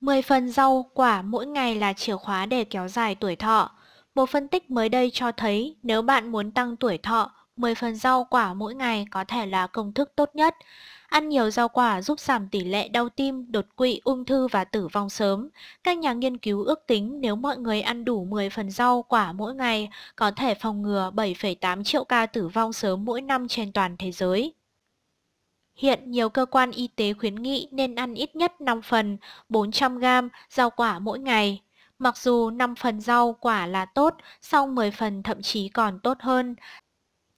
10 phần rau quả mỗi ngày là chìa khóa để kéo dài tuổi thọ. Một phân tích mới đây cho thấy nếu bạn muốn tăng tuổi thọ, 10 phần rau quả mỗi ngày có thể là công thức tốt nhất. Ăn nhiều rau quả giúp giảm tỷ lệ đau tim, đột quỵ, ung thư và tử vong sớm. Các nhà nghiên cứu ước tính nếu mọi người ăn đủ 10 phần rau quả mỗi ngày, có thể phòng ngừa 7,8 triệu ca tử vong sớm mỗi năm trên toàn thế giới. Hiện nhiều cơ quan y tế khuyến nghị nên ăn ít nhất 5 phần 400 g rau quả mỗi ngày. Mặc dù 5 phần rau quả là tốt, sau 10 phần thậm chí còn tốt hơn.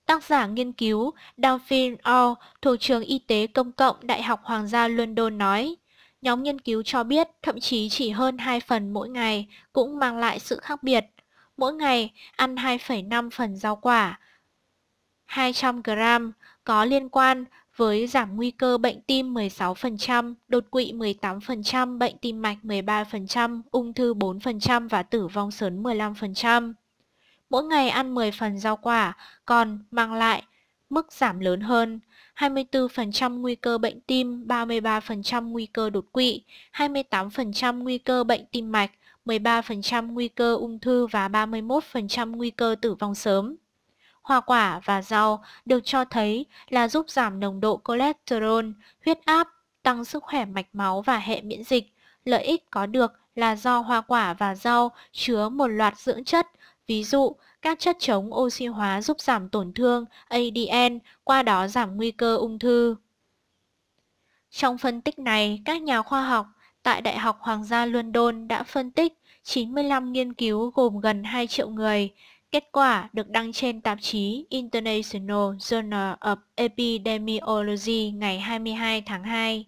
Tác giả nghiên cứu Daphne O thuộc trường Y tế Công cộng Đại học Hoàng gia London nói, nhóm nghiên cứu cho biết thậm chí chỉ hơn 2 phần mỗi ngày cũng mang lại sự khác biệt. Mỗi ngày ăn 2,5 phần rau quả, 200 g có liên quan với giảm nguy cơ bệnh tim 16%, đột quỵ 18%, bệnh tim mạch 13%, ung thư 4% và tử vong sớm 15%. Mỗi ngày ăn 10 phần rau quả, còn mang lại mức giảm lớn hơn 24% nguy cơ bệnh tim, 33% nguy cơ đột quỵ, 28% nguy cơ bệnh tim mạch, 13% nguy cơ ung thư và 31% nguy cơ tử vong sớm hoa quả và rau được cho thấy là giúp giảm nồng độ cholesterol, huyết áp, tăng sức khỏe mạch máu và hệ miễn dịch. Lợi ích có được là do hoa quả và rau chứa một loạt dưỡng chất, ví dụ các chất chống oxy hóa giúp giảm tổn thương ADN, qua đó giảm nguy cơ ung thư. Trong phân tích này, các nhà khoa học tại Đại học Hoàng gia London đã phân tích 95 nghiên cứu gồm gần 2 triệu người, Kết quả được đăng trên tạp chí International Journal of Epidemiology ngày 22 tháng 2.